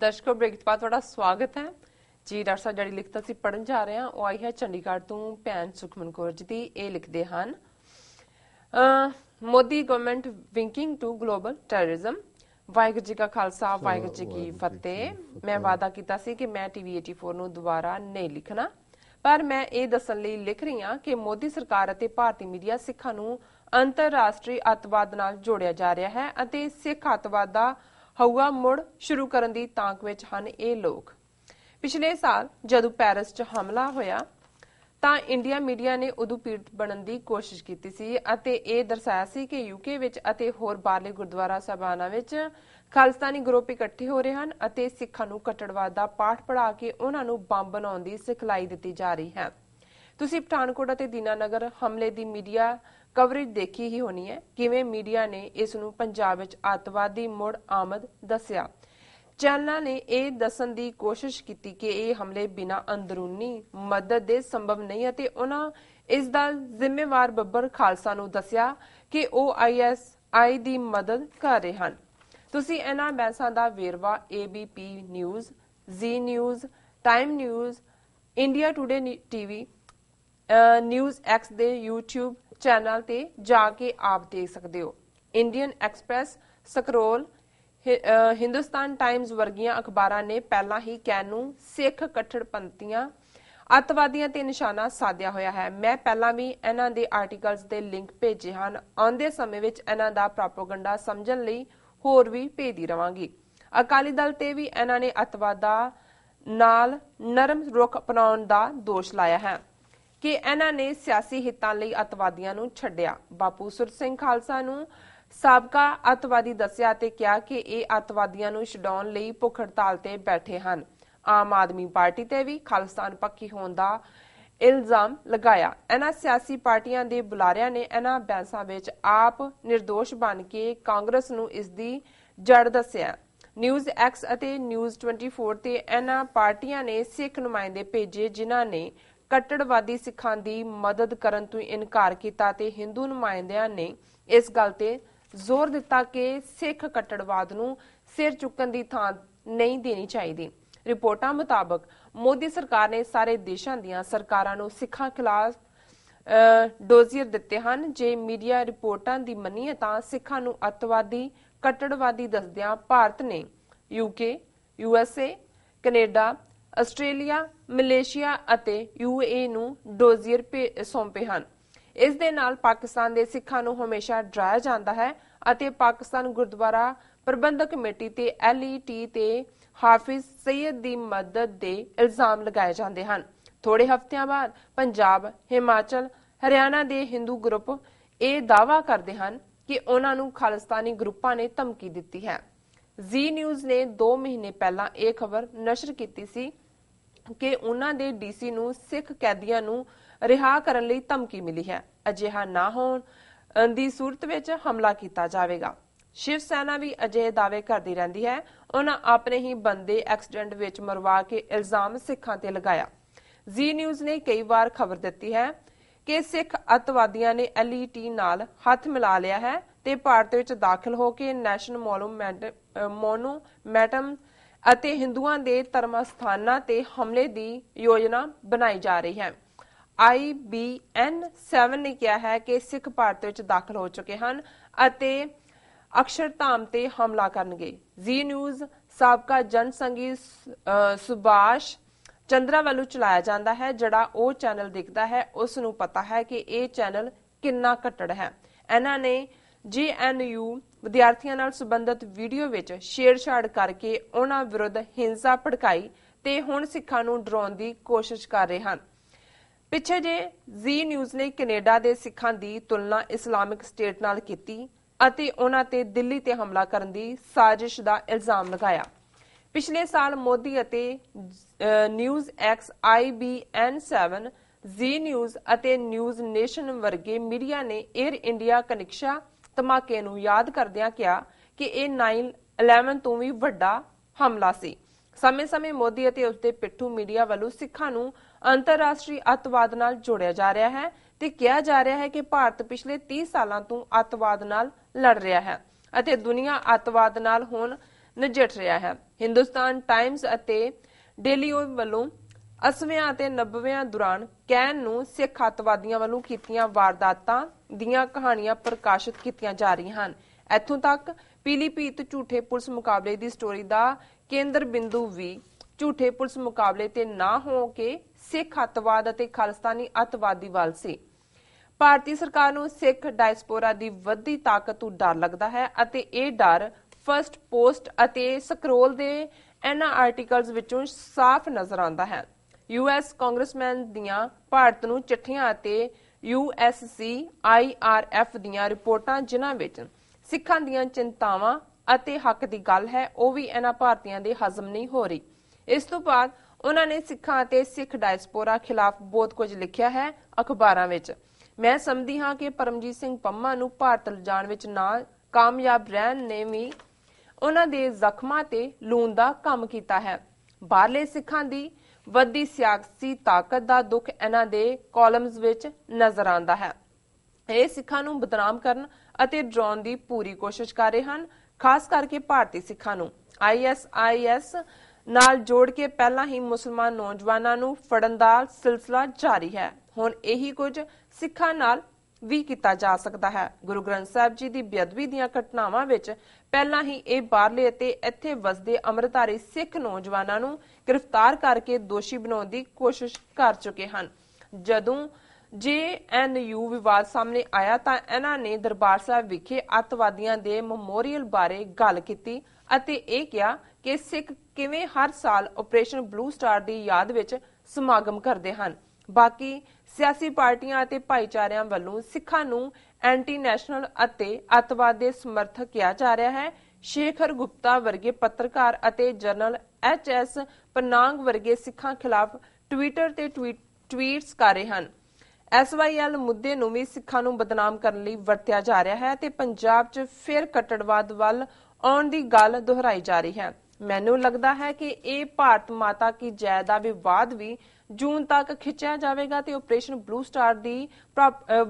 ਦਰਸ਼ਕੋ break ਤੋਂ ਬਾਅਦ ਤੁਹਾਡਾ ਸਵਾਗਤ ਹੈ ਜੀ ਡਾਕਟਰ ਸਾਹਿਬ ਜਿਹੜੀ ਲਿਖਤ ਅਸੀਂ ਪੜਨ ਜਾ ਰਹੇ ਹਾਂ ਉਹ ਆਈ ਹੈ ਚੰਡੀਗੜ੍ਹ ਤੋਂ ਭੈਣ ਸੁਖਮਨ ਕੌਰ ਜੀ ਦੀ ਇਹ ਲਿਖਦੇ ਹਨ Modi government winking to global terrorism Waheguru ji ਕਾ ਖਾਲਸਾ ਵਾਹਿਗੁਰੂ ਜੀ ਕੀ ਫਤਿਹ ਮੈਂ ਵਾਅਦਾ ਕੀਤਾ ਸੀ ਕਿ ਮੈਂ ਟੀਵੀ 84 ਨੂੰ ਦੁਬਾਰਾ ਨਹੀਂ ਲਿਖਣਾ ਪਰ ਮੈਂ ਇਹ ਦੱਸਣ ਲਈ ਲਿਖ ਰਹੀ ਹਾਂ ਕਿ ਮੋਦੀ ਸਰਕਾਰ ਅਤੇ ਭਾਰਤੀ ਮੀਡੀਆ ਸਿੱਖਾਂ ਨੂੰ ਅੰਤਰਰਾਸ਼ਟਰੀ ਅਤਵਾਦ ਨਾਲ ਜੋੜਿਆ ਜਾ ਰਿਹਾ ਹੈ ਅਤੇ ਸਿੱਖ ਅਤਵਾਦ ਦਾ ਹਊਆ ਮੁੜ ਸ਼ੁਰੂ ਕਰਨ ਦੀ ਤਾਂਕ ਵਿੱਚ ਹਨ ਇਹ ਲੋਕ ਪਿਛਲੇ ਸਾਲ ਜਦੋਂ ਪੈਰਿਸ 'ਚ ਹਮਲਾ ਹੋਇਆ ਤਾਂ ਇੰਡੀਆ ਮੀਡੀਆ ਨੇ ਉਦੋਂ ਪੀੜਤ ਬਣਨ ਦੀ ਕੋਸ਼ਿਸ਼ ਕੀਤੀ ਸੀ ਅਤੇ ਇਹ ਦਰਸਾਇਆ ਸੀ ਕਿ ਯੂਕੇ ਵਿੱਚ ਅਤੇ ਹੋਰ ਬਾਹਰਲੇ ਗੁਰਦੁਆਰਾ ਸਭਾਵਾਂ ਵਿੱਚ ਖਾਲਸਤਾਨੀ ਗਰੁੱਪ ਇਕੱਠੇ ਹੋ ਰਹੇ ਹਨ ਅਤੇ ਸਿੱਖਾਂ ਨੂੰ ਕਟੜਵਾਦ ਦਾ ਪਾਠ ਪੜਾ ਕੇ ਉਹਨਾਂ ਨੂੰ ਬੰਬ ਬਣਾਉਣ ਦੀ ਸਿਖਲਾਈ ਦਿੱਤੀ ਜਾ ਰਹੀ ਹੈ ਤੁਸੀਂ ਪਠਾਨਕੋਟ ਅਤੇ ਦੀਨਾਨਗਰ ਹਮਲੇ ਦੀ ਮੀਡੀਆ ਕਵਰੇਜ ਦੇਖੀ ਹੀ ਹੋਣੀ ਹੈ ਕਿਵੇਂ ਮੀਡੀਆ ਨੇ ਇਸ ਨੂੰ ਪੰਜਾਬ ਵਿੱਚ ਆਤਵਾਦੀ ਮੁੜ ਆਮਦ ਦੱਸਿਆ ਚੈਨਲਾਂ ਨੇ ਇਹ ਦੱਸਣ ਦੀ ਕੋਸ਼ਿਸ਼ ਕੀਤੀ ਕਿ ਇਹ ਹਮਲੇ ਬਿਨਾ ਅੰਦਰੂਨੀ ਮਦਦ ਦੇ ਸੰਭਵ ਨਹੀਂ ਅਤੇ ਉਹਨਾਂ ਇਸ ਦਾ ਜ਼ਿੰਮੇਵਾਰ ਬੱਬਰ ਖਾਲਸਾ ਨੂੰ ਦੱਸਿਆ ਕਿ ਉਹ ਆਈਐਸਆਈ ਦੀ ਮਦਦ ਕਰ ਰਹੇ ਹਨ ਤੁਸੀਂ ਇਹਨਾਂ ਬੈਂਸਾਂ ਦਾ ਵੇਰਵਾ ABP News Zee News Time News India Today TV News X ਦੇ YouTube ਚੈਨਲ ਤੇ ਜਾ ਕੇ ਆਪ ਦੇਖ ਸਕਦੇ ਹੋ Indian Express Scroll Hindustan Times ਵਰਗੀਆਂ ਅਖਬਾਰਾਂ ਨੇ ਪਹਿਲਾਂ ਹੀ ਕੈਨ ਨੂੰ ਸਿੱਖ ਕੱਟੜਪੰਥੀਆਂ ਅਤਵਾਦੀਆਂ ਤੇ ਨਿਸ਼ਾਨਾ ਸਾਧਿਆ ਹੋਇਆ ਹੈ ਮੈਂ ਪਹਿਲਾਂ ਵੀ ਇਹਨਾਂ ਦੇ ਆਰਟੀਕਲਸ ਦੇ ਲਿੰਕ ਭੇਜੇ ਹਨ ਆਉਂਦੇ ਸਮੇਂ ਵਿੱਚ ਇਹਨਾਂ ਦਾ ਪ੍ਰੋਪਗੈਂਡਾ ਸਮਝਣ ਲਈ ਹੋਰ ਵੀ ਭੇਜਦੀ ਰਵਾਂਗੀ ਅਕਾਲੀ ਦਲ ਤੇ ਵੀ ਇਹਨਾਂ ਨੇ ਅਤਵਾਦਾ ਨਾਲ ਨਰਮ ਰੁਖ ਅਪਣਾਉਣ ਦਾ ਦੋਸ਼ ਲਾਇਆ ਹੈ ਕਿ ਇਹਨਾਂ ਨੇ ਸਿਆਸੀ ਹਿੱਤਾਂ ਲਈ ਅਤਵਾਦੀਆਂ ਨੂੰ ਛੱਡਿਆ ਬਾਪੂ ਸੁਰ ਸਿੰਘ ਖਾਲਸਾ ਨੂੰ ਸਾਬਕਾ ਅਤਵਾਦੀ ਦੱਸਿਆ ਤੇ ਕਿਹਾ ਕਿ ਇਹ ਅਤਵਾਦੀਆਂ ਨੂੰ ਛਡਾਉਣ ਲਈ ਭੁੱਖ ਹੜਤਾਲ ਤੇ ਬੈਠੇ ਹਨ ਆਮ ਆਦਮੀ ਪਾਰਟੀ ਤੇ ਵੀ ਖਾਲਿਸਤਾਨ ਪੱਕੀ ਹੋਣ ਦਾ ਇਲਜ਼ਾਮ ਲਗਾਇਆ ਇਹਨਾਂ ਸਿਆਸੀ ਪਾਰਟੀਆਂ ਦੇ ਬੁਲਾਰਿਆਂ ਨੇ ਇਹਨਾਂ ਬੈਂਸਾਂ ਵਿੱਚ ਆਪ નિર્ਦੋਸ਼ ਬਣ ਕੇ ਕਾਂਗਰਸ ਨੂੰ ਇਸ ਦੀ ਜੜ ਦੱਸਿਆ ਨਿਊਜ਼ ਐਕਸ ਅਤੇ ਨਿਊਜ਼ 24 ਤੇ ਇਹਨਾਂ ਪਾਰਟੀਆਂ ਨੇ ਸਿੱਖ ਨੁਮਾਇੰਦੇ ਭੇਜੇ ਜਿਨ੍ਹਾਂ ਨੇ ਕੱਟੜਵਾਦੀ ਸਿੱਖਾਂ ਦੀ ਮਦਦ ਕਰਨ ਤੋਂ ਇਨਕਾਰ ਕੀਤਾ ਤੇ ਹਿੰਦੂ ਨੁਮਾਇੰਦਿਆਂ ਨੇ ਇਸ ਗੱਲ ਤੇ ਜ਼ੋਰ ਦਿੱਤਾ ਕਿ ਸਿੱਖ ਕੱਟੜਵਾਦ ਨੂੰ ਸਿਰ ਚੁੱਕਣ ਦੀ ਥਾਂ ਨਹੀਂ ਦੇਣੀ ਚਾਹੀਦੀ ਰਿਪੋਰਟਾਂ ਮੁਤਾਬਕ ਮੋਦੀ ਸਰਕਾਰ ਨੇ ਸਾਰੇ ਦੇਸ਼ਾਂ ਦੀਆਂ ਸਰਕਾਰਾਂ ਨੂੰ ਸਿੱਖਾਂ ਖਿਲਾਫ ਡੋਜ਼ੀਅਰ ਦਿੱਤੇ ਹਨ ਜੇ ਮੀਡੀਆ ਰਿਪੋਰਟਾਂ ਦੀ ਮੰਨੀਏ ਤਾਂ ਸਿੱਖਾਂ ਨੂੰ ਅਤਵਾਦੀ ਕੱਟੜਵਾਦੀ ਦੱਸਦਿਆਂ ਭਾਰਤ ਨੇ UK USA Canada Australia Malaysia ਅਤੇ ਯੂਏ ਨੂੰ ਡੋਜ਼ੀਅਰ ਸੌਂਪੇ ਹਨ ਇਸ ਦੇ ਨਾਲ ਪਾਕਿਸਤਾਨ ਦੇ ਸਿੱਖਾਂ ਨੂੰ ਹਮੇਸ਼ਾ ਡਰਾਇਆ ਜਾਂਦਾ ਹੈ ਅਤੇ ਪਾਕਿਸਤਾਨ ਗੁਰਦੁਆਰਾ ਪ੍ਰਬੰਧਕ ਕਮੇਟੀ ਤੇ ਐਲਈਟੀ ਤੇ ਹਾਫਿਜ਼ ਸੈਦ ਦੀ ਮਦਦ ਦੇ ਇਲਜ਼ਾਮ ਲਗਾਏ ਜਾਂਦੇ ਹਨ ਥੋੜੇ ਹਫ਼ਤਿਆਂ ਬਾਅਦ ਪੰਜਾਬ ਹਿਮਾਚਲ ਹਰਿਆਣਾ ਦੇ Hindu ਗਰੁੱਪ ਇਹ ਦਾਵਾ ਕਰਦੇ ਹਨ ਕਿ ਉਹਨਾਂ ਨੂੰ ਖਾਲਸਤਾਨੀ ਗਰੁੱਪਾਂ ਨੇ ਧਮਕੀ ਦਿੱਤੀ ਹੈ ਜ਼ੀ ਨਿਊਜ਼ ਨੇ 2 ਮਹੀਨੇ ਪਹਿਲਾਂ ਇਹ ਖਬਰ ਨਸ਼ਰ ਕੀਤੀ ਸੀ ਕਿ ਉਹਨਾਂ ਦੇ ਡੀਸੀ ਨੂੰ ਸਿੱਖ ਕੈਦੀਆਂ ਨੂੰ ਰਿਹਾ ਕਰਨ ਲਈ ਧਮਕੀ ਮਿਲੀ ਹੈ ਅਜਿਹਾ ਨਾ ਹੋਣ ਦੀ ਸੂਰਤ ਵਿੱਚ ਹਮਲਾ ਕੀਤਾ ਜਾਵੇਗਾ ਸ਼ਿਵ ਸੈਨਾ ਵੀ ਅਜੇ ਦਾਅਵੇ ਕਰਦੀ ਰਹਿੰਦੀ ਹੈ ਉਹਨਾਂ ਆਪਣੇ ਹੀ ਬੰਦੇ ਐਕਸੀਡੈਂਟ ਵਿੱਚ ਮਰਵਾ ਕੇ ਇਲਜ਼ਾਮ ਸਿੱਖਾਂ ਤੇ ਲਗਾਇਆ ਜ਼ੀ ਨਿਊਜ਼ ਨੇ ਕਈ ਵਾਰ ਖਬਰ ਦਿੱਤੀ ਹੈ ਕਿ ਸਿੱਖ ਅਤਵਾਦੀਆਂ ਨੇ ਐਲਈਟੀ ਨਾਲ ਹੱਥ ਮਿਲਾ ਲਿਆ ਹੈ ਤੇ ਭਾਰਤ ਵਿੱਚ ਦਾਖਲ ਹੋ ਕੇ ਨੈਸ਼ਨਲ ਮੋਨੂਮੈਂਟ ਮੋਨੂਮੈਂਟਮ ਅਤੇ ਹਿੰਦੂਆਂ ਦੇ ਧਰਮ ਸਥਾਨਾਂ ਤੇ ਹਮਲੇ ਦੀ ਯੋਜਨਾ ਬਣਾਈ ਜਾ ਰਹੀ ਹੈ IBN 7 ਨੇ ਕਿਹਾ ਹੈ ਕਿ ਸਿੱਖ ਭਾਰਤ ਵਿੱਚ ਦਾਖਲ ਹੋ ਚੁੱਕੇ ਹਨ ਅਤੇ ਅਕਸ਼ਰਧਾਮ ਤੇ ਹਮਲਾ ਕਰਨਗੇ ਜੀ ਨਿਊਜ਼ ਸਾਬਕਾ ਜਨਸੰਗੀ ਸੁਭਾਸ਼ ਚੰਦਰਾ ਵੱਲੋਂ ਚਲਾਇਆ ਜਾਂਦਾ ਹੈ ਜਿਹੜਾ ਉਹ ਚੈਨਲ ਦਿਖਦਾ ਹੈ ਉਸ ਨੂੰ ਪਤਾ ਹੈ ਕਿ ਇਹ ਚੈਨਲ ਕਿੰਨਾ ਘਟੜ ਹੈ ਇਹਨਾਂ ਨੇ ਜੀਐਨਯੂ ਵਿਦਿਆਰਥੀਆਂ ਨਾਲ ਸੰਬੰਧਿਤ ਵੀਡੀਓ ਵਿੱਚ ਛੇੜਛਾੜ ਕਰਕੇ ਉਹਨਾਂ ਵਿਰੁੱਧ ਹਿੰਸਾ ਭੜਕਾਈ ਤੇ ਹੁਣ ਸਿੱਖਾਂ ਨੂੰ ਡਰਾਉਣ ਦੀ ਕੋਸ਼ਿਸ਼ ਕਰ ਰਹੇ ਹਨ ਪਿੱਛੇ ਜੇ ਜ਼ੀ ਨਿਊਜ਼ ਨੇ ਕੈਨੇਡਾ ਦੇ ਸਿੱਖਾਂ ਦੀ ਤੁਲਨਾ ਇਸਲਾਮਿਕ ਸਟੇਟ ਨਾਲ ਕੀਤੀ ਅਤੇ ਉਹਨਾਂ ਤੇ ਦਿੱਲੀ ਤੇ ਹਮਲਾ ਕਰਨ ਦੀ ਸਾਜ਼ਿਸ਼ ਦਾ ਇਲਜ਼ਾਮ ਲਗਾਇਆ ਪਿਛਲੇ ਸਾਲ ਮੋਦੀ ਅਤੇ ਨਿਊਜ਼ ਐਕਸ 7 ਜ਼ੀ ਨਿਊਜ਼ ਅਤੇ ਨਿਊਜ਼ ਨੇਸ਼ਨ ਵਰਗੇ ਮੀਡੀਆ ਨੇ 에ਅਰ ਇੰਡੀਆ ਕਨੈਕਸ਼ਾ ਧਮਾਕੇ ਨੂੰ ਯਾਦ ਕਰਦਿਆਂ ਕਿਹਾ ਕਿ ਇਹ 9/11 ਤੋਂ ਵੀ ਵੱਡਾ ਹਮਲਾ ਸੀ ਸਮੇਂ-ਸਮੇਂ ਮੋਦੀ ਅਤੇ ਉਸਦੇ ਪਿੱਠੂ ਮੀਡੀਆ ਵੱਲੋਂ ਸਿੱਖਾਂ ਨੂੰ ਅੰਤਰਰਾਸ਼ਟਰੀ ਅੱਤਵਾਦ ਨਾਲ ਜੋੜਿਆ ਜਾ ਰਿਹਾ ਹੈ ਤੇ ਕਿਹਾ ਜਾ ਰਿਹਾ ਹੈ ਕਿ ਭਾਰਤ ਪਿਛਲੇ 30 ਸਾਲਾਂ ਤੋਂ ਅੱਤਵਾਦ ਨਾਲ ਲੜ ਰਿਹਾ ਹੈ ਅਤੇ ਦੁਨੀਆ ਅੱਤਵਾਦ ਨਾਲ ਹੁਣ ਨਜਿੱਠ ਰਿਹਾ ਹੈ ਹਿੰਦੁਸਤਾਨ ਟਾਈਮਜ਼ ਅਤੇ ਡੇਲੀ ਓਵ ਵੱਲੋਂ 80ਵਿਆਂ ਅਤੇ 90ਵਿਆਂ ਦੌਰਾਨ ਕੈਨ ਨੂੰ ਸਿੱਖ ਹੱਤਵਾਦੀਆਂ ਵੱਲੋਂ ਕੀਤੀਆਂ ਵਾਰਦਾਤਾਂ ਦੀਆਂ ਕਹਾਣੀਆਂ ਪ੍ਰਕਾਸ਼ਿਤ ਕੀਤੀਆਂ ਜਾ ਰਹੀਆਂ ਹਨ ਇੱਥੋਂ ਤੱਕ ਪੀਲੀਪੀਤ ਝੂਠੇ ਪੁਲਿਸ ਮੁਕਾਬਲੇ ਦੀ ਸਟੋਰੀ ਦਾ ਕੇਂਦਰ ਬਿੰਦੂ ਵੀ ਝੂਠੇ ਪੁਲਿਸ ਮੁਕਾਬਲੇ ਤੇ ਨਾ ਹੋ ਕੇ ਸਿੱਖ ਹੱਤਵਾਦ ਅਤੇ ਖਾਲਸਤਾਨੀ ਅਤਵਾਦੀ ਵੱਲ ਸੀ ਭਾਰਤੀ ਸਰਕਾਰ ਨੂੰ ਸਿੱਖ ਡਾਇਸਪੋਰਾ ਦੀ ਵੱਧਦੀ ਤਾਕਤ ਤੋਂ ਡਰ ਲੱਗਦਾ ਹੈ ਅਤੇ ਇਹ ਡਰ ਫਰਸਟ ਪੋਸਟ ਅਤੇ ਸਕਰੋਲ ਦੇ ਇਹਨਾਂ ਆਰਟੀਕਲਸ ਵਿੱਚੋਂ ਸਾਫ਼ ਨਜ਼ਰ ਆਉਂਦਾ ਹੈ ਯੂਐਸ ਕਾਂਗਰਸਮੈਨ ਦੀਆਂ ਭਾਰਤ ਨੂੰ ਚਿੱਠੀਆਂ ਅਤੇ ਯੂਐਸਸੀ ਆਈਆਰਐਫ ਦੀਆਂ ਰਿਪੋਰਟਾਂ ਜਿਨ੍ਹਾਂ ਵਿੱਚ ਸਿੱਖਾਂ ਦੀਆਂ ਚਿੰਤਾਵਾਂ ਅਤੇ ਹੱਕ ਦੀ ਗੱਲ ਹੈ ਉਹ ਵੀ ਇਹਨਾਂ ਭਾਰਤੀਆਂ ਦੇ ਹਜ਼ਮ ਨਹੀਂ ਹੋ ਰਹੀ ਇਸ ਤੋਂ ਬਾਅਦ ਉਹਨਾਂ ਨੇ ਸਿੱਖਾਂ ਅਤੇ ਸਿੱਖ ਡਾਇਸਪੋਰਾ ਖਿਲਾਫ ਬਹੁਤ ਕੁਝ ਲਿਖਿਆ ਹੈ ਅਖਬਾਰਾਂ ਵਿੱਚ ਮੈਂ ਸਮਝਦੀ ਹਾਂ ਕਿ ਪਰਮਜੀਤ ਸਿੰਘ ਪੰਮਾ ਨੂੰ ਭਾਰਤ ਲਿਜਾਣ ਵਿੱਚ ਨਾ ਕਾਮਯਾਬ ਰਹਿਣ ਨੇ ਵੀ ਉਹਨਾਂ ਦੇ ਜ਼ਖਮਾਂ ਤੇ ਲੂਣ ਦਾ ਕੰਮ ਕੀਤਾ ਹੈ ਬਾਹਰਲੇ ਸਿੱਖਾਂ ਦੀ ਵੱਧਦੀ ਸਿਆਸੀ ਤਾਕਤ ਦਾ ਦੁੱਖ ਇਹਨਾਂ ਦੇ ਕਾਲਮਸ ਵਿੱਚ ਨਜ਼ਰ ਆਉਂਦਾ ਹੈ ਇਹ ਸਿੱਖਾਂ ਨੂੰ ਬਦਨਾਮ ਕਰਨ ਅਤੇ ਡਰਾਉਣ ਦੀ ਪੂਰੀ ਕੋਸ਼ਿਸ਼ ਕਰ ਰਹੇ ਹਨ ਖਾਸ ਕਰਕੇ ਭਾਰਤੀ ਸਿੱਖਾਂ ਨੂੰ ਆਈਐਸਆਈਐਸ ਨਾਲ ਜੋੜ ਕੇ ਪਹਿਲਾਂ ਹੀ ਮੁਸਲਮਾਨ ਨੌਜਵਾਨਾਂ ਨੂੰ ਫੜਨ ਦਾ ਸਿਲਸਿਲਾ ਜਾਰੀ ਹੈ ਹੁਣ ਇਹੀ ਕੁਝ ਸਿੱਖਾਂ ਨਾਲ ਵੀ ਕੀਤਾ ਜਾ ਸਕਦਾ ਹੈ ਗੁਰੂ ਗ੍ਰੰਥ ਸਾਹਿਬ ਜੀ ਦੀ ਬੇਅਦਬੀ ਦੀਆਂ ਘਟਨਾਵਾਂ ਵਿੱਚ ਪਹਿਲਾਂ ਹੀ ਇਹ ਬਾਹਰਲੇ ਅਤੇ ਇੱਥੇ ਵਸਦੇ ਅਮਰਤਾਰੀ ਸਿੱਖ ਨੌਜਵਾਨਾਂ ਨੂੰ ਗ੍ਰਿਫਤਾਰ ਕਰਕੇ ਦੋਸ਼ੀ ਬਣਾਉਣ ਦੀ ਕੋਸ਼ਿਸ਼ ਕਰ ਚੁੱਕੇ ਹਨ ਜਦੋਂ ਯੂ ਵਿਵਾਦ ਸਾਹਮਣੇ ਆਇਆ ਤਾਂ ਇਹਨਾਂ ਨੇ ਦਰਬਾਰ ਸਾਹਿਬ ਵਿਖੇ ਅੱਤਵਾਦੀਆਂ ਦੇ ਮੈਮੋਰੀਅਲ ਬਾਰੇ ਗੱਲ ਕੀਤੀ ਅਤੇ ਇਹ ਕਿਹਾ ਕਿ ਸਿੱਖ ਕਿਵੇਂ ਹਰ ਸਾਲ ਆਪਰੇਸ਼ਨ ਬਲੂ ਸਟਾਰ ਦੀ ਯਾਦ ਵਿੱਚ ਸਮਾਗਮ ਕਰਦੇ ਹਨ ਬਾਕੀ ਸਿਆਸੀ ਪਾਰਟੀਆਂ ਅਤੇ ਭਾਈਚਾਰਿਆਂ ਵੱਲੋਂ ਸਿੱਖਾਂ ਨੂੰ ਐਂਟੀ ਨੈਸ਼ਨਲ ਅਤੇ ਅਤਵਾਦ ਦੇ ਸਮਰਥਕ ਕਿਹਾ ਜਾ ਰਿਹਾ ਹੈ ਸ਼ੇਖਰ ਗੁਪਤਾ ਵਰਗੇ ਪੱਤਰਕਾਰ ਅਤੇ ਜਨਰਲ ਐਚ ਐਸ ਪਨਾਂਗ ਵਰਗੇ ਸਿੱਖਾਂ ਖਿਲਾਫ ਟਵਿੱਟਰ ਤੇ ਟਵੀਟਸ ਕਰ ਰਹੇ ਹਨ ਐਸਵਾਈਐਲ ਮੁੱਦੇ ਨੂੰ ਵੀ ਸਿੱਖਾਂ ਨੂੰ ਬਦਨਾਮ ਕਰਨ ਲਈ ਵਰਤਿਆ ਜਾ ਰਿਹਾ ਹੈ ਤੇ ਪੰਜਾਬ 'ਚ ਫਿਰ ਕਟੜਵਾਦ ਵੱਲ ਆਉਣ ਦੀ ਗੱਲ ਦੁਹਰਾਈ ਜਾ ਰਹੀ ਹੈ ਮੈਨੂੰ ਲੱਗਦਾ ਹੈ ਕਿ ਇਹ ਭਾਰਤ ਮਾਤਾ ਕੀ ਜੈ ਦਾ ਵਿਵਾਦ ਵੀ ਜੂਨ ਤੱਕ ਖਿੱਚਿਆ ਜਾਵੇਗਾ ਤੇ ਆਪਰੇਸ਼ਨ ਬਲੂ ਸਟਾਰ ਦੀ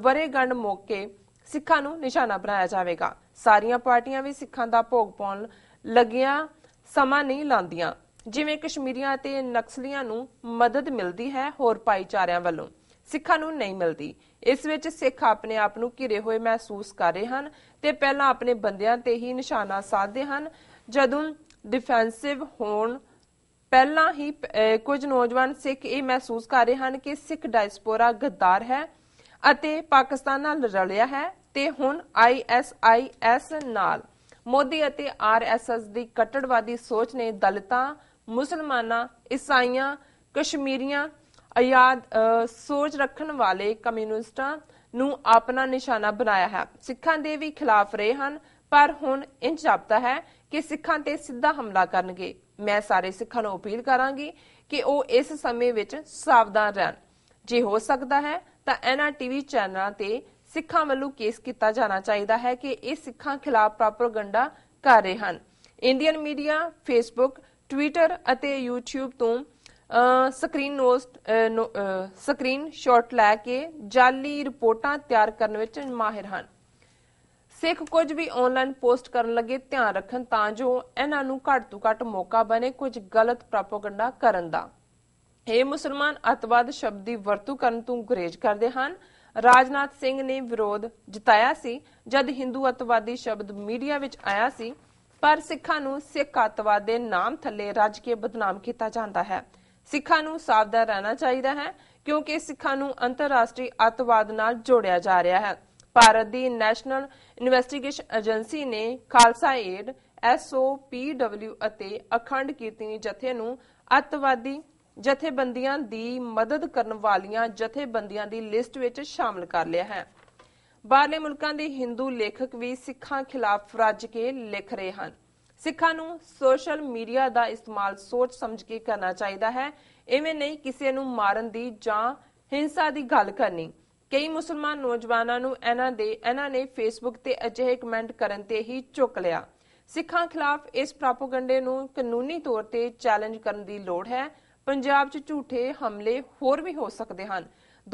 ਵਰੇਗੰਡ ਮੌਕੇ ਸਿੱਖਾਂ ਨੂੰ ਨਿਸ਼ਾਨਾ ਬਣਾਇਆ ਜਾਵੇਗਾ ਸਾਰੀਆਂ ਪਾਰਟੀਆਂ ਵੀ ਸਿੱਖਾਂ ਦਾ ਭੋਗ ਪਾਉਣ ਲੱਗੀਆਂ ਸਮਾਂ ਨਹੀਂ ਲਾਂਦੀਆਂ ਜਿਵੇਂ ਕਸ਼ਮੀਰੀਆਂ ਅਤੇ ਨਕਸਲੀਆਂ ਨੂੰ ਮਦਦ ਮਿਲਦੀ ਹੈ ਹੋਰ ਭਾਈਚਾਰਿਆਂ ਵੱਲੋਂ ਸਿੱਖਾਂ ਨੂੰ ਨਹੀਂ ਮਿਲਦੀ ਇਸ ਵਿੱਚ ਸਿੱਖ ਆਪਣੇ ਆਪ ਨੂੰ ਘਿਰੇ ਹੋਏ ਮਹਿਸੂਸ ਕਰ ਰਹੇ ਹਨ ਤੇ ਪਹਿਲਾਂ ਆਪਣੇ ਬੰਦਿਆਂ ਤੇ ਹੀ ਨਿਸ਼ਾਨਾ ਸਾਧਦੇ ਹਨ ਜਦੋਂ ਡਿਫੈਂਸਿਵ ਹੋਣ ਪਹਿਲਾਂ ਹੀ ਕੁਝ ਨੌਜਵਾਨ ਸਿੱਖ ਇਹ ਮਹਿਸੂਸ ਕਰ ਰਹੇ ਹਨ ਕਿ ਸਿੱਖ ਡਾਇਸਪੋਰਾ ਗੱਦਾਰ ਹੈ ਅਤੇ ਪਾਕਿਸਤਾਨ ਨਾਲ ਰਲਿਆ ਹੈ ਤੇ ਹੁਣ ਆਈਐਸਆਈਐਸ ਨਾਲ ਮੋਦੀ ਅਤੇ ਆਰਐਸਐਸ ਦੀ ਕਟੜਵਾਦੀ ਸੋਚ ਨੇ ਦਲਿਤਾਂ ਮੁਸਲਮਾਨਾਂ ਇਸਾਈਆਂ ਕਸ਼ਮੀਰੀਆਂ ਆਯਾਦ ਸੋਚ ਰੱਖਣ ਵਾਲੇ ਕਮਿਊਨਿਸਟਾਂ ਨੂੰ ਆਪਣਾ ਨਿਸ਼ਾਨਾ ਬਣਾਇਆ ਹੈ ਸਿੱਖਾਂ ਦੇ ਵੀ ਖਿਲਾਫ ਰਹੇ ਹਨ ਪਰ ਹੁਣ ਇੰਜ ਜਾਪਦਾ ਹੈ ਕਿ ਸਿੱਖਾਂ ਤੇ ਸਿੱਧਾ ਹਮਲਾ ਕਰਨਗੇ ਮੈਂ ਸਾਰੇ ਸਿੱਖਾਂ ਨੂੰ ਅਪੀਲ ਕਰਾਂਗੀ ਕਿ ਉਹ ਇਸ ਸਮੇਂ ਵਿੱਚ ਸਾਵਧਾਨ ਰਹਿਣ ਜੇ ਹੋ ਸਕਦਾ ਹੈ ਤਾਂ ਇਹਨਾਂ ਟੀਵੀ ਚੈਨਲਾਂ ਤੇ ਸਿੱਖਾਂ ਵੱਲੋਂ ਕੇਸ ਕੀਤਾ ਜਾਣਾ ਚਾਹੀਦਾ ਹੈ ਕਿ ਇਹ ਸਿੱਖਾਂ ਖਿਲਾਫ ਪ੍ਰੋਪਗੈਂਡਾ ਕਰ ਰਹੇ ਹਨ ਇੰਡੀਅਨ ਮੀਡੀਆ ਫੇਸਬੁੱਕ ਟਵਿੱਟਰ ਅਤੇ YouTube ਤੋਂ ਸਕਰੀਨ ਨੋਸਟ ਸਕਰੀਨ ਸ਼ਾਟ ਲੈ ਕੇ ਜਾਲੀ ਰਿਪੋਰਟਾਂ ਤਿਆਰ ਕਰਨ ਵਿੱਚ ਮਾਹਿਰ ਹਨ ਸਿੱਖ ਕੁਝ ਵੀ ਆਨਲਾਈਨ ਪੋਸਟ ਕਰਨ ਲੱਗੇ ਧਿਆਨ ਰੱਖਣ ਤਾਂ ਜੋ ਇਹਨਾਂ ਨੂੰ ਘੱਟ ਤੋਂ ਘੱਟ ਮੌਕਾ ਬਣੇ ਕੁਝ ਗਲਤ ਪ੍ਰੋਪਗੈਂਡਾ ਕਰਨ ਦਾ ਇਹ ਮੁਸਲਮਾਨ ਅਤਵਾਦ ਸ਼ਬਦ ਦੀ ਵਰਤੋਂ ਕਰਨ ਤੋਂ ਗੁਰੇਜ ਕਰਦੇ ਹਨ ਰਾਜਨਾਥ ਸਿੰਘ ਨੇ ਵਿਰੋਧ ਜਤਾਇਆ ਸੀ ਜਦ ਹਿੰਦੂ ਅਤਵਾਦੀ ਸ਼ਬਦ ਮੀਡੀਆ ਵਿੱਚ ਆਇਆ ਸੀ ਪਰ ਸਿੱਖਾਂ ਨੂੰ ਸਿੱਖ ਅਤਵਾਦ ਦੇ ਨਾਮ ਥੱਲੇ ਰੱਜ ਕੇ ਬਦਨਾਮ ਕੀਤਾ ਜਾਂਦਾ ਹੈ ਸਿੱਖਾਂ ਨੂੰ ਸਾਵਧਾਨ ਰਹਿਣਾ ਚਾਹੀਦਾ ਹੈ ਕਿਉਂਕਿ ਸਿੱਖਾਂ ਨੂੰ ਅੰਤਰਰਾਸ਼ਟਰੀ ਅਤਵਾਦ ਨਾਲ ਜੋੜਿਆ ਜਾ ਰਿਹਾ ਹੈ ਭਾਰਤ ਦੀ ਨੈਸ਼ਨਲ ਇਨਵੈਸਟੀਗੇਸ਼ਨ ਏਜੰਸੀ ਨੇ ਖਾਲਸਾ ਏਡ ਐਸਓਪੀਡਬਲਿਊ ਅਤੇ ਅਖੰਡ ਕੀਰਤਨੀ ਜਥੇ ਨੂੰ ਅੱਤਵਾਦੀ ਜਥੇਬੰਦੀਆਂ ਦੀ ਮਦਦ ਕਰਨ ਵਾਲੀਆਂ ਜਥੇਬੰਦੀਆਂ ਦੀ ਲਿਸਟ ਵਿੱਚ ਸ਼ਾਮਲ ਕਰ ਲਿਆ ਹੈ ਬਾਹਰਲੇ ਮੁਲਕਾਂ ਦੇ Hindu ਲੇਖਕ ਵੀ ਸਿੱਖਾਂ ਖਿਲਾਫ ਰੱਜ ਕੇ ਲਿਖ ਰਹੇ ਹਨ ਸਿੱਖਾਂ ਨੂੰ ਸੋਸ਼ਲ ਮੀਡੀਆ ਦਾ ਇਸਤੇਮਾਲ ਸੋਚ ਸਮਝ ਕੇ ਕਰਨਾ ਚਾਹੀਦਾ ਹੈ ਐਵੇਂ ਨਹੀਂ ਕਿਸੇ ਨੂੰ ਮਾਰਨ ਦੀ ਜਾਂ ਹਿੰਸਾ ਦੀ ਗੱਲ ਕਰਨੀ ਕਈ ਮੁਸਲਮਾਨ ਨੌਜਵਾਨਾਂ ਨੂੰ ਇਹਨਾਂ ਦੇ ਇਹਨਾਂ ਨੇ ਫੇਸਬੁੱਕ ਤੇ ਅਜਿਹੇ ਕਮੈਂਟ ਕਰਨ ਤੇ ਹੀ ਚੁੱਕ ਲਿਆ ਸਿੱਖਾਂ ਖਿਲਾਫ ਇਸ ਪ੍ਰੋਪਗੈਂਡੇ ਨੂੰ ਕਾਨੂੰਨੀ ਤੌਰ ਤੇ ਚੈਲੰਜ ਕਰਨ ਦੀ ਲੋੜ ਹੈ ਪੰਜਾਬ 'ਚ ਝੂਠੇ ਹਮਲੇ ਹੋਰ ਵੀ ਹੋ ਸਕਦੇ ਹਨ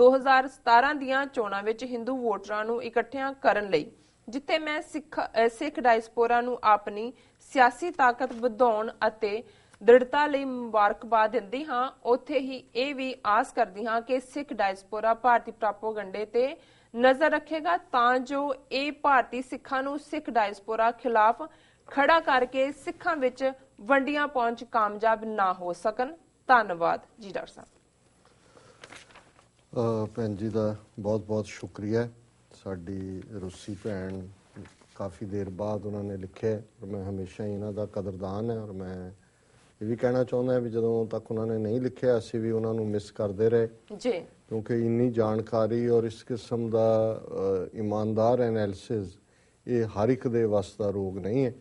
2017 ਦੀਆਂ ਚੋਣਾਂ ਵਿੱਚ ਹਿੰਦੂ ਵੋਟਰਾਂ ਨੂੰ ਇਕੱਠਿਆਂ ਕਰਨ ਲਈ ਜਿੱਥੇ ਮੈਂ ਸਿੱਖ ਸਿੱਖ ਡਾਇਸਪੋਰਾ ਨੂੰ ਆਪਣੀ ਸਿਆਸੀ ਤਾਕਤ ਵਧਾਉਣ ਅਤੇ ਦ੍ਰਿੜਤਾ ਲਈ ਮੁਬਾਰਕਬਾਦ ਦਿੰਦੀ ਹਾਂ ਉੱਥੇ ਹੀ ਇਹ ਵੀ ਆਸ ਕਰਦੀ ਹਾਂ ਕਿ ਸਿੱਖ ਡਾਇਸਪੋਰਾ ਭਾਰਤੀ ਪ੍ਰਾਪੋਗੰਡੇ ਤੇ ਨਜ਼ਰ ਰੱਖੇਗਾ ਤਾਂ ਜੋ ਇਹ ਭਾਰਤੀ ਸਿੱਖਾਂ ਨੂੰ ਸਿੱਖ ਡਾਇਸਪੋਰਾ ਖਿਲਾਫ ਖੜਾ ਕਰਕੇ ਸਿੱਖਾਂ ਵਿੱਚ ਵੰਡੀਆਂ ਪਹੁੰਚ ਕਾਮਯਾਬ ਨਾ ਹੋ ਸਕਣ ਧੰਨਵਾਦ ਜੀ ਡਾਕਟਰ ਸਾਹਿਬ ਭੈਣ ਜੀ ਦਾ ਬਹੁਤ-ਬਹੁਤ ਸ਼ੁਕਰੀਆ ਸਾਡੀ ਰੂਸੀ ਭੈਣ ਕਾਫੀ ਦੇਰ ਬਾਅਦ ਉਹਨਾਂ ਨੇ ਲਿਖਿਆ ਮੈਂ ਹਮੇਸ਼ਾ ਹੀ ਇਹਨਾਂ ਦਾ ਕਦਰਦਾਨ ਹਾਂ ਔਰ ਮੈਂ ਇਹ ਵੀ ਕਹਿਣਾ ਚਾਹੁੰਦਾ ਵੀ ਜਦੋਂ ਤੱਕ ਉਹਨਾਂ ਨੇ ਨਹੀਂ ਲਿਖਿਆ ਅਸੀਂ ਵੀ ਉਹਨਾਂ ਨੂੰ ਮਿਸ ਕਰਦੇ ਰਹੇ ਜੀ ਕਿਉਂਕਿ ਇੰਨੀ ਜਾਣਕਾਰੀ ਔਰ ਇਸ ਕਿਸਮ ਦਾ ਇਮਾਨਦਾਰ ਐਨਾਲਿਸਿਸ ਇਹ ਹਰ ਇੱਕ ਦੇ ਵਾਸਤਾ ਰੋਗ ਨਹੀਂ ਹੈ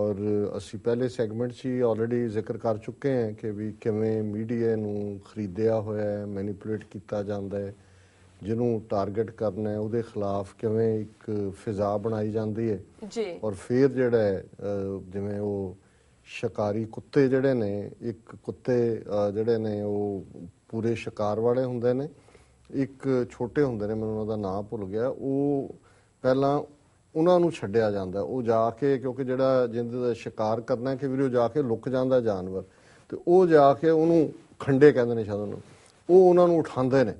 ਔਰ ਅਸੀਂ ਪਹਿਲੇ ਸੈਗਮੈਂਟ 'ਚ ਹੀ ਆਲਰੇਡੀ ਜ਼ਿਕਰ ਕਰ ਚੁੱਕੇ ਹਾਂ ਕਿ ਵੀ ਕਿਵੇਂ ਮੀਡੀਆ ਨੂੰ ਖਰੀਦਿਆ ਹੋਇਆ ਹੈ ਮੈਨੀਪੂਲੇਟ ਕੀਤਾ ਜਾਂਦਾ ਹੈ ਜਿਹਨੂੰ ਟਾਰਗੇਟ ਕਰਨਾ ਹੈ ਉਹਦੇ ਖਿਲਾਫ ਕਿਵੇਂ ਇੱਕ ਫਿਜ਼ਾ ਬਣਾਈ ਜਾਂਦੀ ਹੈ ਜੀ ਔਰ ਫਿਰ ਜਿਹੜਾ ਜਿਵੇਂ ਉਹ ਸ਼ਿਕਾਰੀ ਕੁੱਤੇ ਜਿਹੜੇ ਨੇ ਇੱਕ ਕੁੱਤੇ ਜਿਹੜੇ ਨੇ ਉਹ ਪੂਰੇ ਸ਼ਿਕਾਰ ਵਾਲੇ ਹੁੰਦੇ ਨੇ ਇੱਕ ਛੋਟੇ ਹੁੰਦੇ ਨੇ ਮੈਨੂੰ ਉਹਨਾਂ ਦਾ ਨਾਮ ਭੁੱਲ ਗਿਆ ਉਹ ਪਹਿਲਾਂ ਉਹਨਾਂ ਨੂੰ ਛੱਡਿਆ ਜਾਂਦਾ ਉਹ ਜਾ ਕੇ ਕਿਉਂਕਿ ਜਿਹੜਾ ਜਿੰਦੇ ਦਾ ਸ਼ਿਕਾਰ ਕਰਨਾ ਕਿ ਵੀਰੋ ਜਾ ਕੇ ਲੁੱਕ ਜਾਂਦਾ ਜਾਨਵਰ ਤੇ ਉਹ ਜਾ ਕੇ ਉਹਨੂੰ ਖੰਡੇ ਕਹਿੰਦੇ ਨੇ ਸ਼ਾਇਦ ਉਹਨੂੰ ਉਹ ਉਹਨਾਂ ਨੂੰ ਉਠਾਉਂਦੇ ਨੇ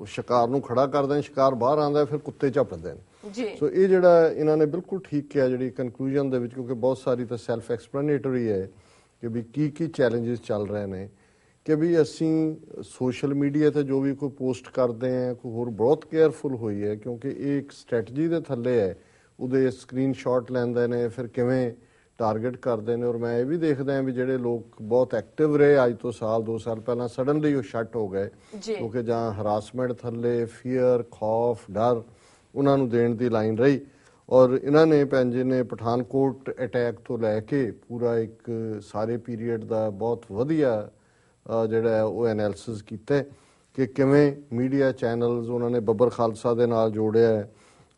ਉਹ ਸ਼ਿਕਾਰ ਨੂੰ ਖੜਾ ਕਰਦੇ ਨੇ ਸ਼ਿਕਾਰ ਬਾਹਰ ਆਉਂਦਾ ਫਿਰ ਕੁੱਤੇ ਝਪਦੇ ਨੇ ਜੀ ਸੋ ਇਹ ਜਿਹੜਾ ਇਹਨਾਂ ਨੇ ਬਿਲਕੁਲ ਠੀਕ ਕਿਹਾ ਜਿਹੜੀ ਕਨਕਲੂਜਨ ਦੇ ਵਿੱਚ ਕਿਉਂਕਿ ਬਹੁਤ ਸਾਰੀ ਤਾਂ ਸੈਲਫ ਐਕਸਪਲੇਨੇਟਰੀ ਹੈ ਕਿ ਵੀ ਕੀ ਕੀ ਚੈਲੰਜਸ ਚੱਲ ਰਹੇ ਨੇ ਕਿ ਵੀ ਅਸੀਂ ਸੋਸ਼ਲ ਮੀਡੀਆ ਤੇ ਜੋ ਵੀ ਕੋਈ ਪੋਸਟ ਕਰਦੇ ਆ ਕੋਈ ਹੋਰ ਬਹੁਤ ਕੇਅਰਫੁਲ ਹੋਈ ਹੈ ਕਿਉਂਕਿ ਇਹ ਇੱਕ ਸਟ੍ਰੈਟਜੀ ਦੇ ਥੱਲੇ ਹੈ ਉਹਦੇ ਸਕਰੀਨਸ਼ਾਟ ਲੈਂਦੇ ਨੇ ਫਿਰ ਕਿਵੇਂ ਟਾਰਗੇਟ ਕਰਦੇ ਨੇ ਔਰ ਮੈਂ ਇਹ ਵੀ ਦੇਖਦਾ ਹਾਂ ਵੀ ਜਿਹੜੇ ਲੋਕ ਬਹੁਤ ਐਕਟਿਵ ਰਹੇ ਅੱਜ ਤੋਂ ਸਾਲ 2 ਸਾਲ ਪਹਿਲਾਂ ਸਡਨਲੀ ਉਹ ਸ਼ਟ ਹੋ ਗਏ ਕਿਉਂਕਿ ਜਾਂ ਹਰਾਸਮੈਂਟ ਥੱਲੇ ਫੀਅਰ ਖੌਫ ਡਰ ਉਹਨਾਂ ਨੂੰ ਦੇਣ ਦੀ ਲਾਈਨ ਰਹੀ ਔਰ ਇਹਨਾਂ ਨੇ ਪੰਜੇ ਨੇ ਪਠਾਨਕੋਟ ਅਟੈਕ ਤੋਂ ਲੈ ਕੇ ਪੂਰਾ ਇੱਕ ਸਾਰੇ ਪੀਰੀਅਡ ਦਾ ਬਹੁਤ ਵਧੀਆ ਜਿਹੜਾ ਉਹ ਐਨਾਲਿਸਿਸ ਕੀਤਾ ਕਿ ਕਿਵੇਂ ਮੀਡੀਆ ਚੈਨਲਸ ਉਹਨਾਂ ਨੇ ਬੱਬਰ ਖਾਲਸਾ ਦੇ ਨਾਲ ਜੋੜਿਆ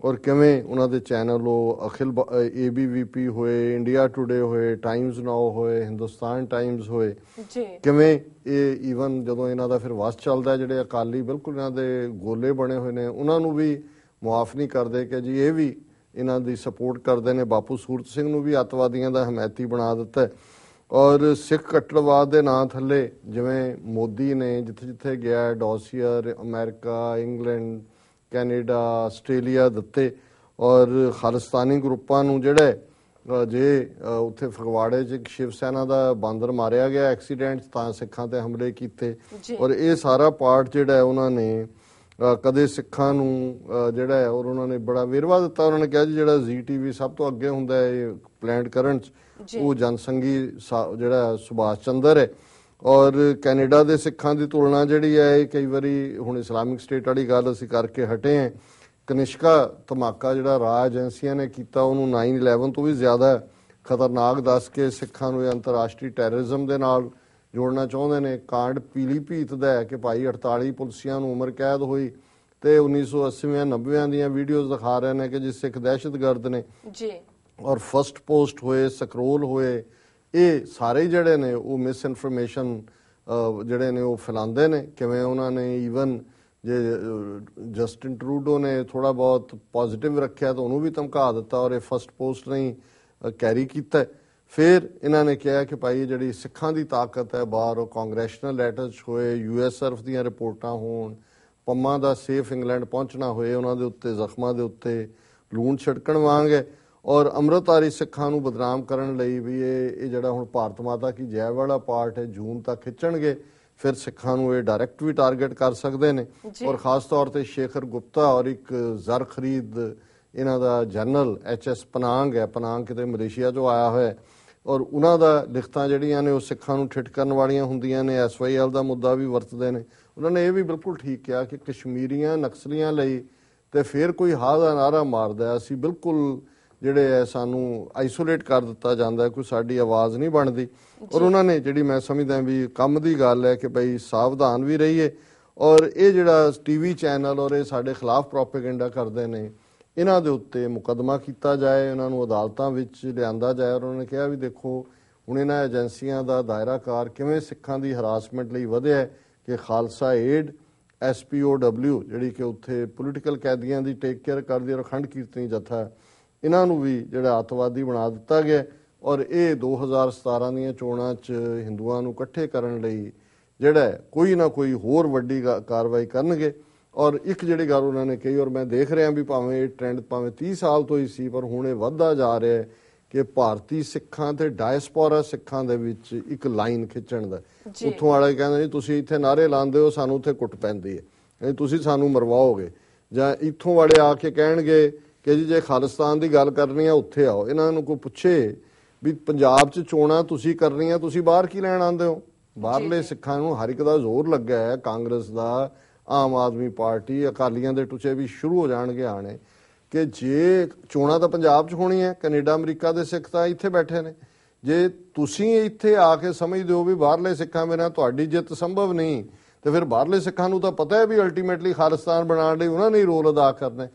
ਔਰ ਕਿਵੇਂ ਉਹਨਾਂ ਦੇ ਚੈਨਲ ਉਹ ਅਖਿਲ ਏਬੀਵੀਪੀ ਹੋਏ ਇੰਡੀਆ ਟੁਡੇ ਹੋਏ ਟਾਈਮਜ਼ ਨਾਓ ਹੋਏ ਹਿੰਦੁਸਤਾਨ ਟਾਈਮਜ਼ ਹੋਏ ਜੀ ਕਿਵੇਂ ਇਹ ਈਵਨ ਜਦੋਂ ਇਹਨਾਂ ਦਾ ਫਿਰ ਵਾਸ ਚੱਲਦਾ ਜਿਹੜੇ ਅਕਾਲੀ ਬਿਲਕੁਲ ਇਹਨਾਂ ਦੇ ਗੋਲੇ ਬਣੇ ਹੋਏ ਨੇ ਉਹਨਾਂ ਨੂੰ ਵੀ ਮਾਫ ਨਹੀਂ ਕਰਦੇ ਕਿ ਜੀ ਇਹ ਵੀ ਇਹਨਾਂ ਦੀ ਸਪੋਰਟ ਕਰਦੇ ਨੇ ਬਾਪੂ ਸੂਰਤ ਸਿੰਘ ਨੂੰ ਵੀ ਅਤਵਾਦੀਆਂ ਦਾ ਹਮਾਇਤੀ ਬਣਾ ਦਿੱਤਾ ਔਰ ਸਿੱਖ ਕੱਟੜਵਾਦ ਦੇ ਨਾਂ ਥੱਲੇ ਜਿਵੇਂ ਮੋਦੀ ਨੇ ਜਿੱਥੇ-ਜਿੱਥੇ ਗਿਆ ਡੋਸੀਅਰ ਅਮਰੀਕਾ ਇੰਗਲੈਂਡ ਕੈਨੇਡਾ ਆਸਟ੍ਰੇਲੀਆ ਦਿੱਤੇ ਔਰ ਖਾਲਸਤਾਨੀ ਗਰੁੱਪਾਂ ਨੂੰ ਜਿਹੜੇ ਜੇ ਉੱਥੇ ਫਗਵਾੜੇ 'ਚ ਸ਼ਿਵ ਸੈਨਾ ਦਾ ਬਾਂਦਰ ਮਾਰਿਆ ਗਿਆ ਐਕਸੀਡੈਂਟ ਤਾਂ ਸਿੱਖਾਂ ਤੇ ਹਮਲੇ ਕੀਤੇ ਔਰ ਇਹ ਸਾਰਾ ਪਾਰਟ ਜਿਹੜਾ ਉਹਨਾਂ ਨੇ ਕਦੇ ਸਿੱਖਾਂ ਨੂੰ ਜਿਹੜਾ ਹੈ ਔਰ ਉਹਨਾਂ ਨੇ ਬੜਾ ਵੇਰਵਾ ਦਿੱਤਾ ਉਹਨਾਂ ਨੇ ਕਿਹਾ ਜੀ ਜਿਹੜਾ ਜ਼ੀ ਟੀਵੀ ਸਭ ਤੋਂ ਅੱਗੇ ਹੁੰਦਾ ਹੈ ਇਹ ਪਲਾਂਟ ਕਰਨ ਚ ਉਹ ਜਨਸੰਗੀ ਜਿਹੜਾ ਸੁਭਾਸ਼ ਚੰਦਰ ਹੈ ਔਰ ਕੈਨੇਡਾ ਦੇ ਸਿੱਖਾਂ ਦੀ ਤੁਲਨਾ ਜਿਹੜੀ ਹੈ ਇਹ ਕਈ ਵਾਰੀ ਹੁਣ ਇਸਲਾਮਿਕ ਸਟੇਟ ਵਾਲੀ ਗੱਲ ਅਸੀਂ ਕਰਕੇ ਹਟੇ ਹਾਂ ਕਨਿਸ਼ਕਾ ਧਮਾਕਾ ਜਿਹੜਾ ਰਾਜ ਏਜੰਸੀਆਂ ਨੇ ਕੀਤਾ ਉਹਨੂੰ 9/11 ਤੋਂ ਵੀ ਜ਼ਿਆਦਾ ਖਤਰਨਾਕ ਦੱਸ ਕੇ ਸਿੱਖਾਂ ਨੂੰ ਇਹ ਅੰਤਰਰਾਸ਼ਟਰੀ ਟੈਰਰਿਜ਼ਮ ਦੇ ਨਾਲ ਜੋੜਨਾ ਚਾਹੁੰਦੇ ਨੇ ਕਾਂਡ ਪੀਲੀਭੀਤ ਦਾ ਹੈ ਕਿ ਭਾਈ 48 ਪੁਲਸੀਆਂ ਨੂੰ ਉਮਰ ਕੈਦ ਹੋਈ ਤੇ 1980ਵਿਆਂ 90ਵਿਆਂ ਦੀਆਂ ਵੀਡੀਓਜ਼ ਦਿਖਾ ਰਹੇ ਨੇ ਕਿ ਜਿਸ ਸਿੱਖ ਦਹਿਸ਼ਤਗਰਦ ਨੇ ਜੀ ਔਰ ਫਰਸਟ ਪੋਸਟ ਹੋਏ ਸਕਰੋਲ ਹੋਏ ਇਹ ਸਾਰੇ ਜਿਹੜੇ ਨੇ ਉਹ ਮਿਸ ਇਨਫੋਰਮੇਸ਼ਨ ਜਿਹੜੇ ਨੇ ਉਹ ਫੈਲਾਉਂਦੇ ਨੇ ਕਿਵੇਂ ਉਹਨਾਂ ਨੇ ਈਵਨ ਜੇ ਜਸਟਿਨ ਟਰੂਡੋ ਨੇ ਥੋੜਾ ਬਹੁਤ ਪੋਜ਼ਿਟਿਵ ਰੱਖਿਆ ਤਾਂ ਉਹਨੂੰ ਵੀ ਧਮਕਾ ਦਿੱਤਾ ਔਰ ਇਹ ਫਰਸਟ ਪੋਸਟ ਨਹੀਂ ਕੈਰੀ ਕੀਤਾ ਫਿਰ ਇਹਨਾਂ ਨੇ ਕਿਹਾ ਕਿ ਭਾਈ ਜਿਹੜੀ ਸਿੱਖਾਂ ਦੀ ਤਾਕਤ ਹੈ ਬਾਹਰ ਉਹ ਕਾਂਗਰੈਸ਼ਨਲ ਲੈਟਰਸ ਹੋਏ ਯੂਐਸ ਸਰਫ ਦੀਆਂ ਰਿਪੋਰਟਾਂ ਹੋਣ ਪੰਮਾ ਦਾ ਸੇਫ ਇੰਗਲੈਂਡ ਪਹੁੰਚਣਾ ਹੋਏ ਉਹਨਾਂ ਦੇ ਉੱਤੇ ਜ਼ਖਮਾਂ ਦੇ ਉੱਤੇ ਲੂਣ ਛਿੜਕਣ ਵਾਂਗ ਹੈ ਔਰ ਅਮਰਤਾਰੀ ਸਿੱਖਾਂ ਨੂੰ ਬਦਨਾਮ ਕਰਨ ਲਈ ਵੀ ਇਹ ਇਹ ਜਿਹੜਾ ਹੁਣ ਭਾਰਤ ਮਾਤਾ ਕੀ ਜੈ ਵਾਲਾ ਪਾਰਟ ਹੈ ਜੂਨ ਤੱਕ ਖਿੱਚਣਗੇ ਫਿਰ ਸਿੱਖਾਂ ਨੂੰ ਇਹ ਡਾਇਰੈਕਟ ਵੀ ਟਾਰਗੇਟ ਕਰ ਸਕਦੇ ਨੇ ਔਰ ਖਾਸ ਤੌਰ ਤੇ ਸ਼ੇਖਰ ਗੁਪਤਾ ਔਰ ਇੱਕ ਜ਼ਰ ਖਰੀਦ ਇਹਨਾਂ ਦਾ ਜਨਰਲ ਐਚਐਸ ਪਨਾਗ ਹੈ ਪਨਾਗ ਕਿਤੇ ਮਲੇਸ਼ੀਆ ਤੋਂ ਆਇਆ ਹੋਇਆ ਹੈ ਔਰ ਉਹਨਾਂ ਦਾ ਲਿਖਤਾਂ ਜਿਹੜੀਆਂ ਨੇ ਉਹ ਸਿੱਖਾਂ ਨੂੰ ਠਿੱਠ ਕਰਨ ਵਾਲੀਆਂ ਹੁੰਦੀਆਂ ਨੇ ਐਸਵਾਈਐਲ ਦਾ ਮੁੱਦਾ ਵੀ ਵਰਤਦੇ ਨੇ ਉਹਨਾਂ ਨੇ ਇਹ ਵੀ ਬਿਲਕੁਲ ਠੀਕ ਕਿਹਾ ਕਿ ਕਸ਼ਮੀਰੀਆਂ ਨਕਸਲੀਆਂ ਲਈ ਤੇ ਫਿਰ ਕੋਈ ਹਾ ਦਾ ਨਾਰਾ ਮਾਰਦਾ ਅਸੀਂ ਬਿਲਕੁਲ ਜਿਹੜੇ ਐ ਸਾਨੂੰ ਆਈਸੋਲੇਟ ਕਰ ਦਿੱਤਾ ਜਾਂਦਾ ਕੋਈ ਸਾਡੀ ਆਵਾਜ਼ ਨਹੀਂ ਬਣਦੀ ਔਰ ਉਹਨਾਂ ਨੇ ਜਿਹੜੀ ਮੈਂ ਸਮਝਦਾ ਵੀ ਕੰਮ ਦੀ ਗੱਲ ਹੈ ਕਿ ਭਈ ਸਾਵਧਾਨ ਵੀ ਰਹੀਏ ਔਰ ਇਹ ਜਿਹੜਾ ਟੀਵੀ ਚੈਨਲ ਔਰ ਇਹ ਸਾਡੇ ਖਿਲਾਫ ਪ੍ਰੋਪਾਗੈਂਡਾ ਕਰਦੇ ਨੇ ਇਹਨਾਂ ਦੇ ਉੱਤੇ ਮੁਕਦਮਾ ਕੀਤਾ ਜਾਏ ਉਹਨਾਂ ਨੂੰ ਅਦਾਲਤਾਂ ਵਿੱਚ ਲਿਆਂਦਾ ਜਾਏ ਔਰ ਉਹਨਾਂ ਨੇ ਕਿਹਾ ਵੀ ਦੇਖੋ ਹੁਣ ਇਹਨਾਂ ਏਜੰਸੀਆਂ ਦਾ ਦਾਇਰਾਕਾਰ ਕਿਵੇਂ ਸਿੱਖਾਂ ਦੀ ਹਰਾਸਮੈਂਟ ਲਈ ਵਧਿਆ ਹੈ ਕਿ ਖਾਲਸਾ ਏਡ ਐਸਪੀਓਡਬਲਯੂ ਜਿਹੜੀ ਕਿ ਉੱਥੇ ਪੋਲੀਟੀਕਲ ਕੈਦੀਆਂ ਦੀ ਟੇਕ ਕੇਅਰ ਕਰਦੀ ਔਰ ਖੰਡ ਕੀਰਤਨੀ ਜਥਾ ਇਹਨਾਂ ਨੂੰ ਵੀ ਜਿਹੜਾ ਅਤਵਾਦੀ ਬਣਾ ਦਿੱਤਾ ਗਿਆ ਔਰ ਇਹ 2017 ਦੀਆਂ ਚੋਣਾਂ 'ਚ ਹਿੰਦੂਆਂ ਨੂੰ ਇਕੱਠੇ ਕਰਨ ਲਈ ਜਿਹੜਾ ਕੋਈ ਨਾ ਕੋਈ ਹੋਰ ਵੱਡੀ ਕਾਰਵਾਈ ਕਰਨਗੇ ਔਰ ਇੱਕ ਜਿਹੜੀ ਗੱਲ ਉਹਨਾਂ ਨੇ ਕਹੀ ਔਰ ਮੈਂ ਦੇਖ ਰਿਹਾ ਵੀ ਭਾਵੇਂ ਇਹ ਟ੍ਰੈਂਡ ਭਾਵੇਂ 30 ਸਾਲ ਤੋਂ ਹੀ ਸੀ ਪਰ ਹੁਣ ਇਹ ਵੱਧਦਾ ਜਾ ਰਿਹਾ ਹੈ ਕਿ ਭਾਰਤੀ ਸਿੱਖਾਂ ਤੇ ਡਾਇਸਪੋਰਾ ਸਿੱਖਾਂ ਦੇ ਵਿੱਚ ਇੱਕ ਲਾਈਨ ਖਿੱਚਣ ਦਾ ਉੱਥੋਂ ਵਾਲੇ ਕਹਿੰਦੇ ਨੇ ਤੁਸੀਂ ਇੱਥੇ ਨਾਰੇ ਲਾਉਂਦੇ ਹੋ ਸਾਨੂੰ ਉੱਥੇ ਕੁੱਟ ਪੈਂਦੀ ਹੈ ਤੁਸੀਂ ਸਾਨੂੰ ਮਰਵਾਓਗੇ ਜਾਂ ਇੱਥੋਂ ਵਾਲੇ ਆ ਕੇ ਕਹਿਣਗੇ ਕਿ ਜੀ ਜੇ ਖਾਲਿਸਤਾਨ ਦੀ ਗੱਲ ਕਰਨੀ ਆ ਉੱਥੇ ਆਓ ਇਹਨਾਂ ਨੂੰ ਕੋਈ ਪੁੱਛੇ ਵੀ ਪੰਜਾਬ 'ਚ ਚੋਣਾ ਤੁਸੀਂ ਕਰਨੀ ਆ ਤੁਸੀਂ ਬਾਹਰ ਕੀ ਲੈਣ ਆਉਂਦੇ ਹੋ ਬਾਹਰਲੇ ਸਿੱਖਾਂ ਨੂੰ ਹਰ ਇੱਕ ਦਾ ਜ਼ੋਰ ਲੱਗਾ ਹੈ ਕਾਂਗਰਸ ਦਾ ਆਮ ਆਦਮੀ ਪਾਰਟੀ ਅਕਾਲੀਆਂ ਦੇ ਟੁੱਚੇ ਵੀ ਸ਼ੁਰੂ ਹੋ ਜਾਣਗੇ ਆਣੇ ਕਿ ਜੇ ਚੋਣਾਂ ਤਾਂ ਪੰਜਾਬ 'ਚ ਹੋਣੀ ਹੈ ਕੈਨੇਡਾ ਅਮਰੀਕਾ ਦੇ ਸਿੱਖ ਤਾਂ ਇੱਥੇ ਬੈਠੇ ਨੇ ਜੇ ਤੁਸੀਂ ਇੱਥੇ ਆ ਕੇ ਸਮਝਦੇ ਹੋ ਵੀ ਬਾਹਰਲੇ ਸਿੱਖਾਂ ਬਿਨਾਂ ਤੁਹਾਡੀ ਜਿੱਤ ਸੰਭਵ ਨਹੀਂ ਤੇ ਫਿਰ ਬਾਹਰਲੇ ਸਿੱਖਾਂ ਨੂੰ ਤਾਂ ਪਤਾ ਹੈ ਵੀ ਅਲਟੀਮੇਟਲੀ ਖਾਲਿਸਤਾਨ ਬਣਾਉਣ ਲਈ ਉਹਨਾਂ ਨੇ ਹੀ ਰੋਲ ਅਦਾ ਕਰਨਾ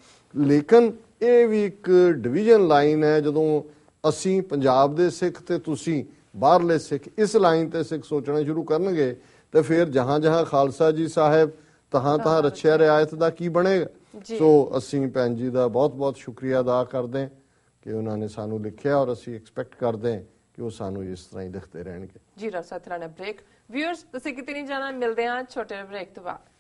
ਲੇਕਿਨ ਇਹ ਵੀ ਇੱਕ ਡਿਵੀਜ਼ਨ ਲਾਈਨ ਹੈ ਜਦੋਂ ਅਸੀਂ ਪੰਜਾਬ ਦੇ ਸਿੱਖ ਤੇ ਤੁਸੀਂ ਬਾਹਰਲੇ ਸਿੱਖ ਇਸ ਲਾਈਨ ਤੇ ਸਿੱਖ ਸੋਚਣਾ ਸ਼ੁਰੂ ਕਰਨਗੇ ਤੇ ਫਿਰ ਜਹਾਂ ਜਹਾਂ ਖਾਲਸਾ ਜੀ ਸਾਹਿਬ ਤਹਾਂ ਤਹਾਂ ਰਛਿਆ ਰਿਆਇਤ ਦਾ ਕੀ ਬਣੇਗਾ ਸੋ ਅਸੀਂ ਭੈਣ ਜੀ ਦਾ ਬਹੁਤ ਬਹੁਤ ਸ਼ੁਕਰੀਆ ਅਦਾ ਕਰਦੇ ਕਿ ਉਹਨਾਂ ਨੇ ਸਾਨੂੰ ਲਿਖਿਆ ਔਰ ਅਸੀਂ ਐਕਸਪੈਕਟ ਕਰਦੇ ਕਿ ਉਹ ਸਾਨੂੰ ਇਸ ਤਰ੍ਹਾਂ ਹੀ ਲਿਖਦੇ ਰਹਿਣਗੇ ਜੀ ਰਸਾ ਤਰ੍ਹਾਂ ਨੇ ਬ੍ਰੇਕ ਵਿਊਅਰਸ ਤੁਸੀਂ ਕਿਤੇ ਨਹੀਂ ਜਾਣਾ ਮਿਲਦੇ ਆ ਛੋਟੇ ਬ੍ਰੇਕ ਤੋਂ ਬਾਅਦ